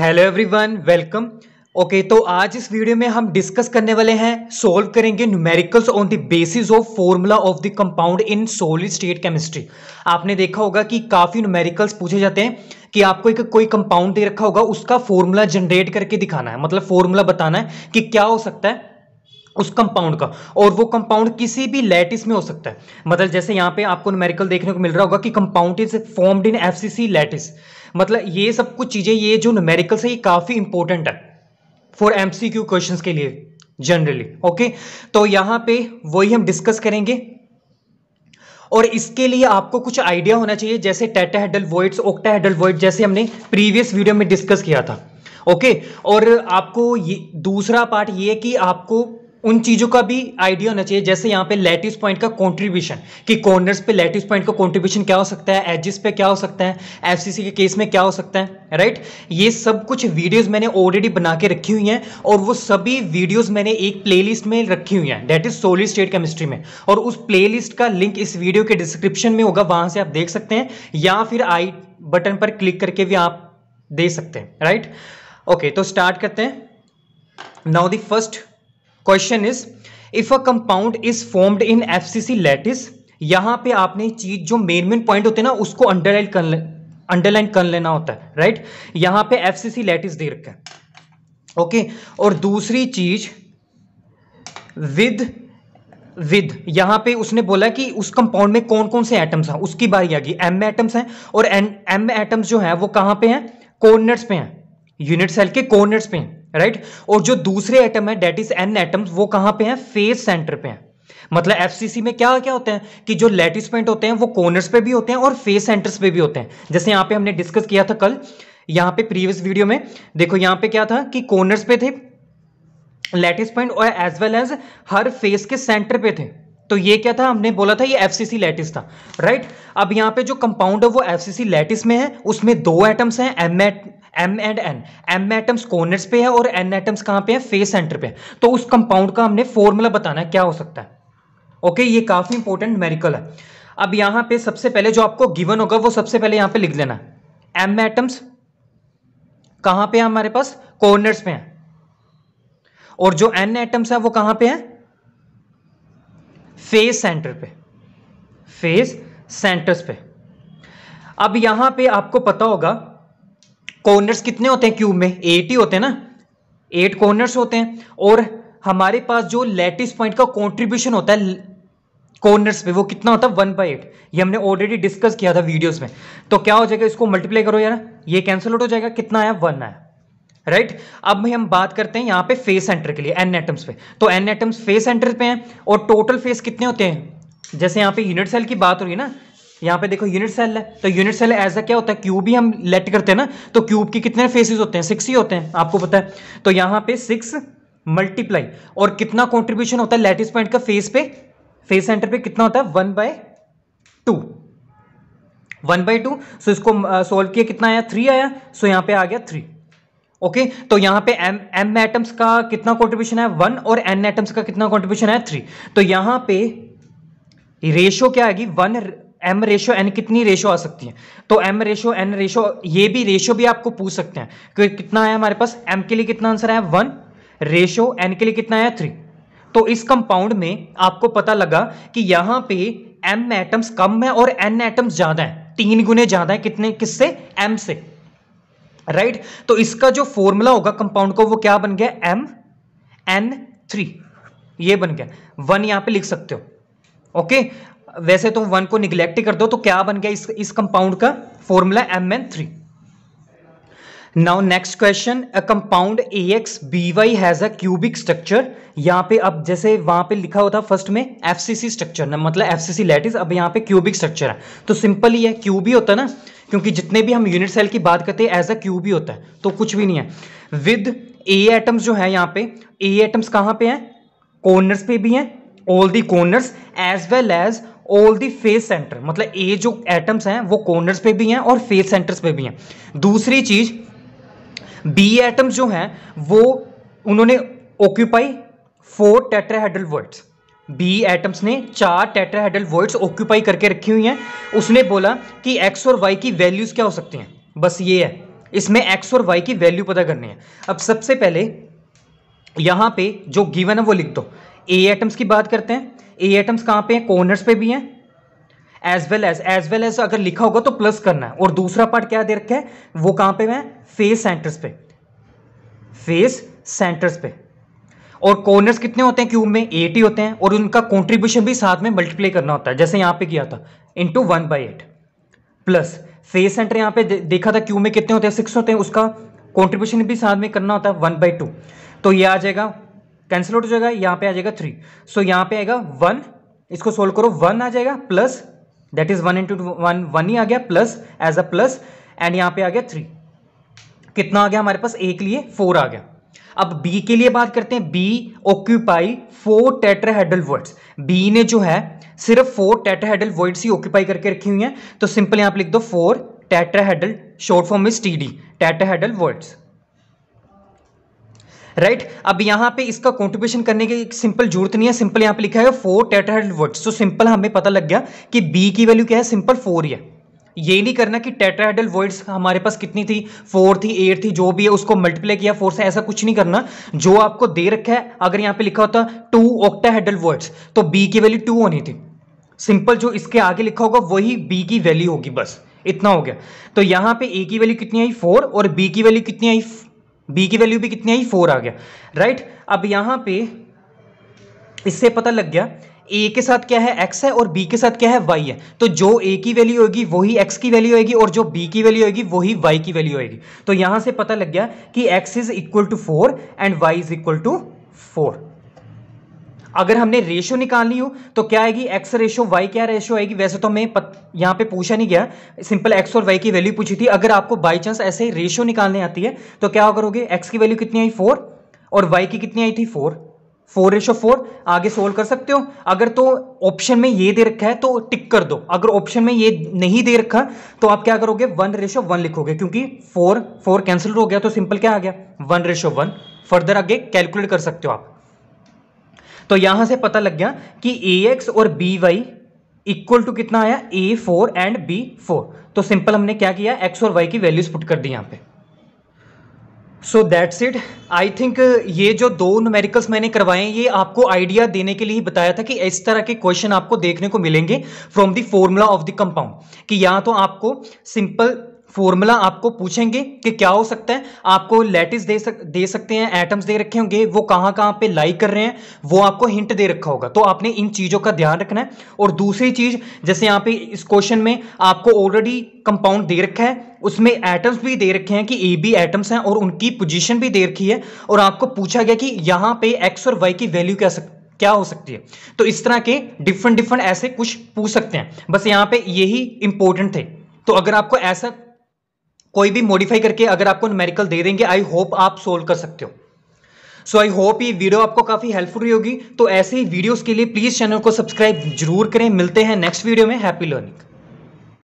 Hello everyone welcome okay तो आज इस वीडियो में हम डिस्कस करने वाले हैं सॉल्व करेंगे numericals on the basis of formula of the compound in solid state chemistry आपने देखा होगा कि काफ़ी न्यूमेरिकल्स पूछे जाते हैं कि आपको एक कोई कंपाउंड दे रखा होगा उसका फॉर्मूला जनरेट करके दिखाना है मतलब फॉर्मूला बताना है कि क्या हो सकता है उस कंपाउंड का और वो कंपाउंड किसी भी लैटिस में हो सकता है मतलब जैसे यहाँ पे आपको न्यूमेरिकल देखने को मिल रहा होगा कि compound is formed in FCC lattice मतलब ये सब कुछ चीज़ें ये जो न्यूमेरिकल से ये काफ़ी इंपॉर्टेंट है फॉर एमसीक्यू क्वेश्चंस के लिए जनरली ओके तो यहां पे वही हम डिस्कस करेंगे और इसके लिए आपको कुछ आइडिया होना चाहिए जैसे टेटाहेडल वॉइड्स हेडल वॉइड जैसे हमने प्रीवियस वीडियो में डिस्कस किया था ओके और आपको ये दूसरा पार्ट ये कि आपको उन चीज़ों का भी आइडिया होना चाहिए जैसे यहाँ पे लेटिस पॉइंट का कंट्रीब्यूशन कि कॉर्नर्स पे लेटिस पॉइंट का कंट्रीब्यूशन क्या हो सकता है एजिस पे क्या हो सकता है एफसीसी के केस में क्या हो सकता है राइट ये सब कुछ वीडियोस मैंने ऑलरेडी बना के रखी हुई हैं और वो सभी वीडियोस मैंने एक प्लेलिस्ट में रखी हुई हैं that is solid state chemistry में और उस प्ले का लिंक इस वीडियो के डिस्क्रिप्शन में होगा वहां से आप देख सकते हैं या फिर आई बटन पर क्लिक करके भी आप दे सकते हैं राइट ओके तो स्टार्ट करते हैं now the first question is if a compound is formed in FCC lattice यहां पे आपने चीज जो मेन मेन पॉइंट होते हैं ना उसको अंडरलाइन कर ले अंडरलाइन कर लेना होता है राइट यहां पे एफसीसी लेटिस दे रखा है ओके और दूसरी चीज विद विद यहां पे उसने बोला कि उस कंपाउंड में कौन कौन से एटम्स हैं उसकी बारी आ गई एम एटम्स हैं और एन एम एटम्स जो है वो कहां पे हैं कोऑर्डिनेट्स पे हैं यूनिट सेल के कोऑर्डिनेट्स पे हैं राइट और जो दूसरे एटम है डेट इज एन एटम्स वो कहां पे हैं फेस सेंटर पे हैं मतलब एफसीसी में क्या क्या होते हैं कि जो लेटिस पॉइंट होते हैं वो कॉर्नर्स पे भी होते हैं और फेस सेंटर्स पे भी होते हैं जैसे यहां पे हमने डिस्कस किया था कल यहां पे प्रीवियस वीडियो में देखो यहां पे क्या था कि कॉर्नर्स पे थे लेटिस पॉइंट और एज वेल एज हर फेस के सेंटर पे थे तो ये क्या था हमने बोला था ये एफ सी लैटिस था राइट अब यहाँ पे जो कंपाउंड है वो एफ सी लैटिस में है उसमें दो एटम्स हैं M at M and N M atoms corners पे है और एन एटम्स कहाँ पे हैं फेस सेंटर पे है तो उस कंपाउंड का हमने फॉर्मूला बताना है क्या हो सकता है ओके ये काफी इंपॉर्टेंट मेरिकल है अब यहाँ पे सबसे पहले जो आपको गिवन होगा वो सबसे पहले यहाँ पे लिख लेना है एम एटम्स कहाँ पे है हमारे पास कॉर्नर्स पे हैं और जो एन एटम्स है वो कहाँ पे है फेस सेंटर पे फेस सेंटर्स पे अब यहां पे आपको पता होगा कॉर्नर्स कितने होते हैं क्यूब में एट ही होते हैं ना एट कॉर्नर्स होते हैं और हमारे पास जो लेटिस पॉइंट का कॉन्ट्रीब्यूशन होता है कॉर्नर्स पे वो कितना होता है वन बाई एट ये हमने ऑलरेडी डिस्कस किया था वीडियोस में तो क्या हो जाएगा इसको मल्टीप्लाई करो यार ये कैंसिल आउट हो जाएगा कितना आया वन आया राइट अब हम बात करते हैं यहां पे फेस सेंटर के लिए एन एटम्स पे तो एन एटम्स फेस सेंटर पे हैं और टोटल फेस कितने होते हैं जैसे यहां पे यूनिट सेल की बात हो रही है ना यहां पे देखो यूनिट सेल है तो यूनिट सेल एज अ क्या होता है क्यूब ही हम लेट करते हैं ना तो क्यूब के कितने फेसेस होते हैं सिक्स ही होते हैं आपको पता है तो यहां पर सिक्स मल्टीप्लाई और कितना कॉन्ट्रीब्यूशन होता है लेटेस्ट पॉइंट का फेस पे फेस सेंटर पे कितना होता है one by two one by two so इसको सोल्व किया कितना आया थ्री आया सो यहां पे आ गया थ्री ओके okay, तो यहां पे एम एम एटम्स का कितना कॉन्ट्रीब्यूशन है वन और एन एटम्स का कितना कॉन्ट्रीब्यूशन है थ्री तो यहां पे रेशो क्या आएगी वन एम रेशो एन कितनी रेशो आ सकती है तो एम रेशो एन रेशो ये भी रेशो भी आपको पूछ सकते हैं कि कितना है हमारे पास एम के लिए कितना आंसर है वन रेशो एन के लिए कितना है थ्री तो इस कंपाउंड में आपको पता लगा कि यहां पे एम एटम्स कम है और एन एटम्स ज़्यादा है तीन गुने ज़्यादा है कितने किससे एम से राइट right? तो इसका जो फॉर्मूला होगा कंपाउंड का वो क्या बन गया एम एन थ्री ये बन गया वन यहां पे लिख सकते हो ओके वैसे तो वन को निग्लेक्ट कर दो तो क्या बन गया इस इस कंपाउंड का formula M N three now next question a compound A X B Y has a cubic structure यहाँ पे अब जैसे वहाँ पे लिखा होता फर्स्ट में एफ सी सी स्ट्रक्चर मतलब एफ सी सी लैटिस अब यहाँ पे क्यूबिक स्ट्रक्चर है तो सिंपल ही है क्यूब ही होता है ना क्योंकि जितने भी हम यूनिट सेल की बात करते हैं एज अ क्यूब ही होता है तो कुछ भी नहीं है विद ए एटम्स जो है यहाँ पे ए एटम्स कहाँ पे हैं कॉर्नर्स पे भी हैं all the corners as well as all the face centre मतलब ए जो एटम्स हैं वो कॉर्नर्स पे भी हैं और फेस सेंटर्स पे भी हैं दूसरी चीज़ बी एटम्स जो हैं वो उन्होंने occupy four tetrahedral voids B atoms ने चार टेट्राहेड्रल वर्ड्स ऑक्यूपाई करके रखी हुई हैं उसने बोला कि एक्स और वाई की वैल्यूज़ क्या हो सकती हैं बस ये है इसमें एक्स और वाई की वैल्यू पता करनी है अब सबसे पहले यहाँ पे जो गिवन है वो लिख दो ए एटम्स की बात करते हैं ए एटम्स कहाँ पे हैं कॉर्नर्स पे भी हैं as well as as well as अगर लिखा होगा तो प्लस करना है और दूसरा पार्ट क्या दे रखा है वो कहां पे मैं फेस सेंटर्स पे फेस सेंटर्स पे और कॉर्नर्स कितने होते हैं क्यूब में एटी होते हैं और उनका कॉन्ट्रीब्यूशन भी साथ में मल्टीप्लाई करना होता है जैसे यहां पे किया था into one by eight plus face centre यहां पे देखा था क्यूब में कितने होते हैं सिक्स होते हैं उसका कॉन्ट्रीब्यूशन भी साथ में करना होता है वन बाई टू तो ये आ जाएगा कैंसिल आउट हो जाएगा यहां पे आ जाएगा थ्री सो यहां यहाँ पे आएगा वन इसको सोल्व करो वन आ जाएगा plus that is one into one one ही आ गया plus as a plus and यहां पे आ गया थ्री कितना आ गया हमारे पास ए के लिए फोर आ गया अब बी के लिए बात करते हैं B occupy four hedral voids B ने जो है सिर्फ फोर हेडल वर्ड्स ही ऑक्यूपाई करके रखी हुई हैं तो सिंपल यहां पर लिख दो four hedral short form is T D hedral voids right अब यहाँ पे इसका कॉन्ट्रीब्यूशन करने की सिंपल जरूरत नहीं है सिंपल यहाँ पे लिखा है फोर टेट्राहेड्रल वर्ड्स तो सिंपल हमें पता लग गया कि बी की वैल्यू क्या है सिंपल फोर ही है ये नहीं करना कि टेट्राहेडल वर्ड्स हमारे पास कितनी थी फोर थी एट थी जो भी है उसको मल्टीप्लाई किया फोर से ऐसा कुछ नहीं करना जो आपको दे रखा है अगर यहाँ पे लिखा होता टू ऑक्टाहेडल वर्ड्स तो बी की वैल्यू टू होनी थी सिंपल जो इसके आगे लिखा होगा वही बी की वैल्यू होगी बस इतना हो गया तो यहाँ पे ए की वैल्यू कितनी आई फोर और बी की वैल्यू कितनी आई बी की वैल्यू भी कितनी आई फोर आ गया राइट अब यहाँ पे इससे पता लग गया ए के साथ क्या है एक्स है और बी के साथ क्या है वाई है तो जो ए की वैल्यू होगी वही एक्स की वैल्यू होगी और जो बी की वैल्यू होगी वही वाई की वैल्यू होगी तो यहां से पता लग गया कि X is equal to four and Y is equal to four अगर हमने रेशो निकालनी हो तो क्या आएगी एक्स रेशो वाई क्या रेशो आएगी वैसे तो हमें यहाँ पे पूछा नहीं गया सिंपल एक्स और वाई की वैल्यू पूछी थी अगर आपको बाई चांस ऐसे रेशो निकालने आती है तो क्या करोगे एक्स की वैल्यू कितनी आई फोर और वाई की कितनी आई थी फोर फोर रेशो फोर आगे सोल्व कर सकते हो अगर तो ऑप्शन में ये दे रखा है तो टिक कर दो अगर ऑप्शन में ये नहीं दे रखा तो आप क्या करोगे वन रेशो वन लिखोगे क्योंकि फोर फोर कैंसिल हो गया तो सिंपल क्या आ गया वन रेशो वन फर्दर आगे कैलकुलेट कर सकते हो आप तो यहां से पता लग गया कि ए एक्स और बी वाई इक्वल टू कितना आया A four and B four तो सिंपल हमने क्या किया एक्स और वाई की वैल्यूज पुट कर दी यहां पे so that's it I think ये जो दो न्यूमेरिकल्स मैंने करवाए ये आपको आइडिया देने के लिए ही बताया था कि इस तरह के क्वेश्चन आपको देखने को मिलेंगे from the formula of the compound कि या तो आपको सिंपल फॉर्मूला आपको पूछेंगे कि क्या हो सकता है आपको लेटिस दे सक दे सकते हैं एटम्स दे रखे होंगे वो कहाँ कहाँ पे लाइक कर रहे हैं वो आपको हिंट दे रखा होगा तो आपने इन चीज़ों का ध्यान रखना है और दूसरी चीज़ जैसे यहाँ पे इस क्वेश्चन में आपको ऑलरेडी कंपाउंड दे रखा है उसमें एटम्स भी दे रखे हैं कि ए बी एटम्स हैं और उनकी पोजिशन भी दे रखी है और आपको पूछा गया कि यहाँ पर एक्स और वाई की वैल्यू क्या सकती क्या हो सकती है तो इस तरह के डिफरेंट डिफरेंट ऐसे कुछ पूछ सकते हैं बस यहाँ पर यही इंपॉर्टेंट थे तो अगर आपको ऐसा कोई भी मॉडिफाई करके अगर आपको न्यूमेरिकल दे देंगे आई होप आप सोल्व कर सकते हो सो आई होप ये वीडियो आपको काफ़ी हेल्पफुल होगी तो ऐसे ही वीडियोस के लिए प्लीज़ चैनल को सब्सक्राइब जरूर करें मिलते हैं नेक्स्ट वीडियो में हैप्पी लर्निंग